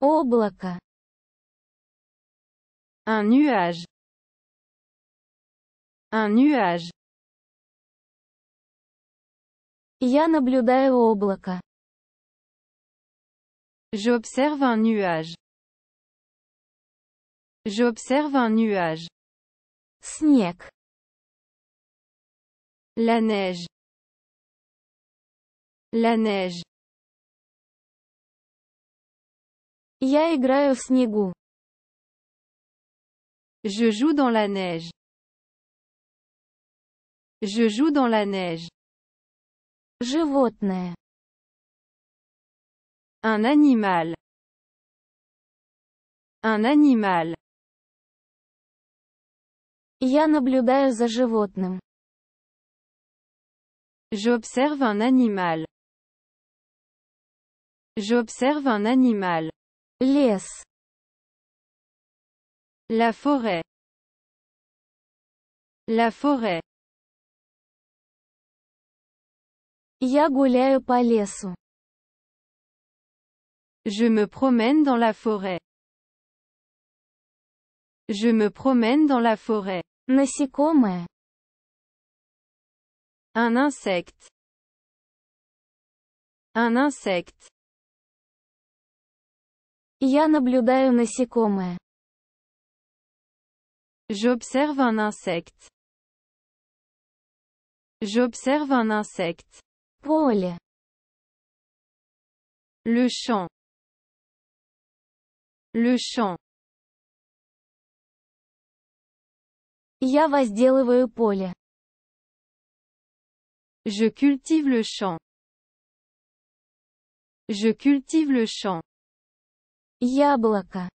облако un nuage un nuage я наблюдаю облако j'observe un nuage j'observe un nuage снег la neige la neige Я играю в снегу. Je joue dans la neige. Je joue dans la neige. Животное. Un animal. Un animal. Я наблюдаю за животным. J'observe un animal. J'observe un animal. La forêt. La forêt. Я гуляю Je me promène dans la forêt. Je me promène dans la forêt. Mais c'est comme Un insecte. Un insecte. Я наблюдаю насекомое. J'observe un insecte. J'observe un insecte. Поле. Le champ. Le champ. Я возделываю поле. Je cultive le champ. Je cultive le champ. Яблоко.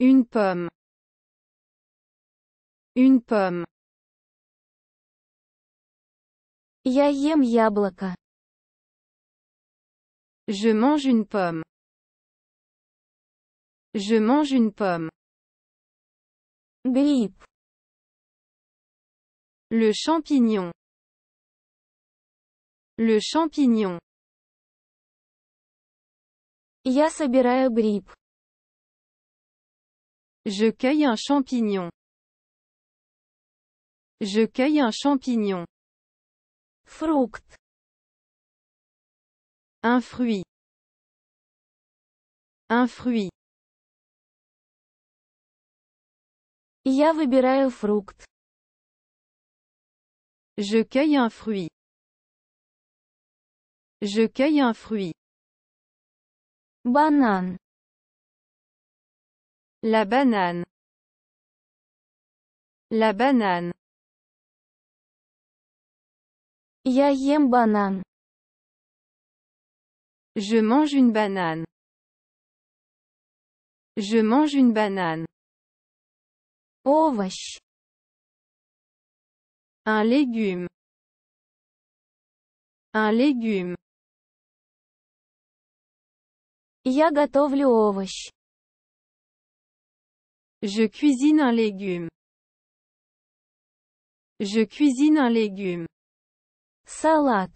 Une pomme. Une pomme. Я ем Je mange une pomme. Je mange une pomme. Grip. Le champignon. Le champignon. Я собираю гриб. Je cueille un champignon. Je cueille un champignon. Fruct. Un fruit. Un fruit. Я выбираю фрукт. Je cueille un fruit. Je cueille un fruit. Banane. La banane. La banane. Я banane. Je mange une banane. Je mange une banane. Овощ. Un légume. Un légume. Я готовлю овощ. Je cuisine un légume. Je cuisine un légume. Salade.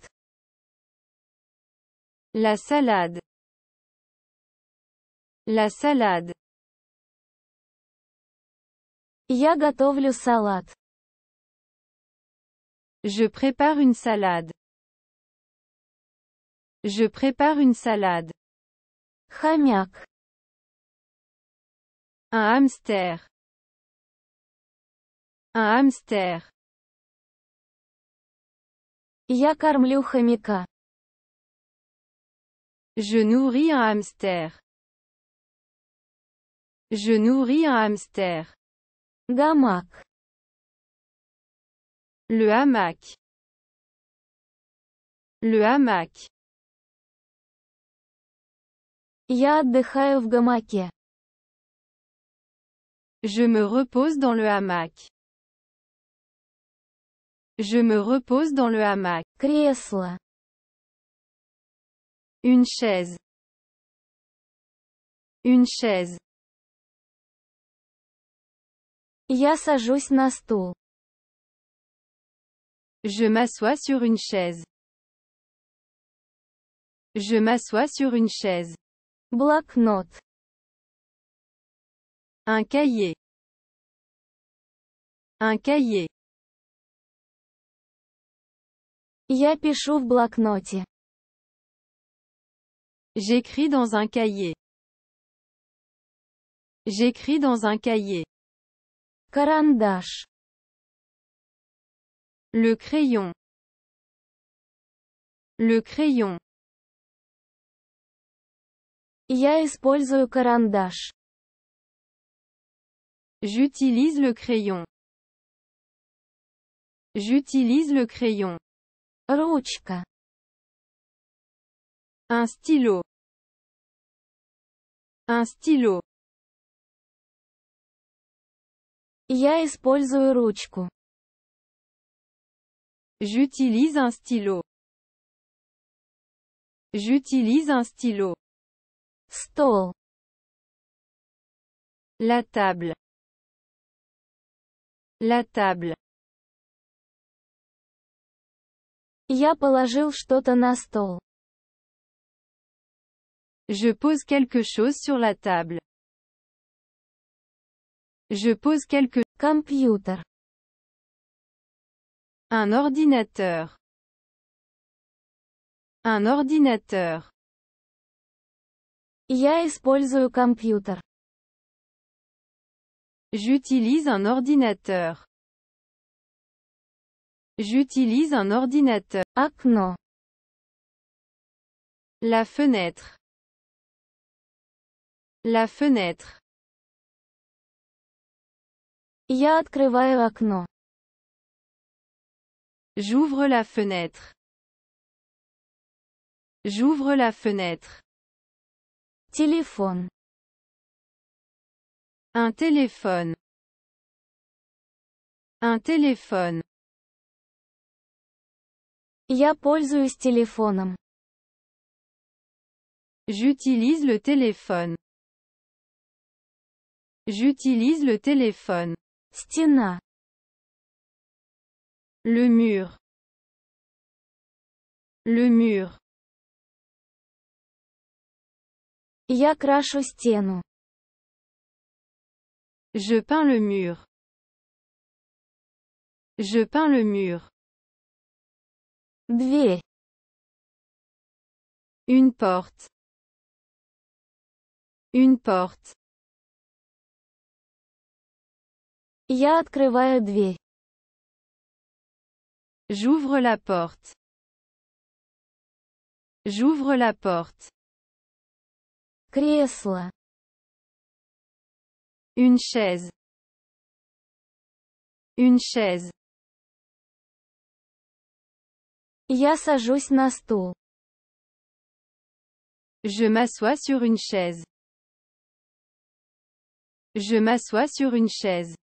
La salade. La salade. Я готовлю салат. Je prépare une salade. Je prépare une salade. Un hamster. Un hamster. Je nourris un hamster. Je nourris un hamster. Gamak. Le hamac. Le hamac. Je me repose dans le hamac. Je me repose dans le hamac. Кресло. Une chaise. Une chaise. Я Je m'assois sur une chaise. Je m'assois sur une chaise. Блокнот. Un cahier. Un cahier. Я пишу J'écris dans un cahier. J'écris dans un cahier. Карандаш. Le crayon. Le crayon. Я использую карандаш. J'utilise le crayon. J'utilise le crayon. Ручка. Un stylo. Un stylo. Я использую ручку. J'utilise un stylo. J'utilise un stylo. La table. La table. Я положил Je pose quelque chose sur la table. Je pose quelque computer. Un ordinateur. Un ordinateur. Я использую компьютер. J'utilise un ordinateur. J'utilise un ordinateur. Окно. La fenêtre. La fenêtre. J'ouvre la fenêtre. J'ouvre la fenêtre téléphone, Un téléphone. Un téléphone. Я пользуюсь телефоном. J'utilise le téléphone. J'utilise le téléphone. Stina. Le mur. Le mur. Я крашу Je peins le mur. Je peins le mur. Дверь. Une porte. Une porte. Я открываю дверь. J'ouvre la porte. J'ouvre la porte une chaise une chaise я сажусь на стул je m'assois sur une chaise je m'assois sur une chaise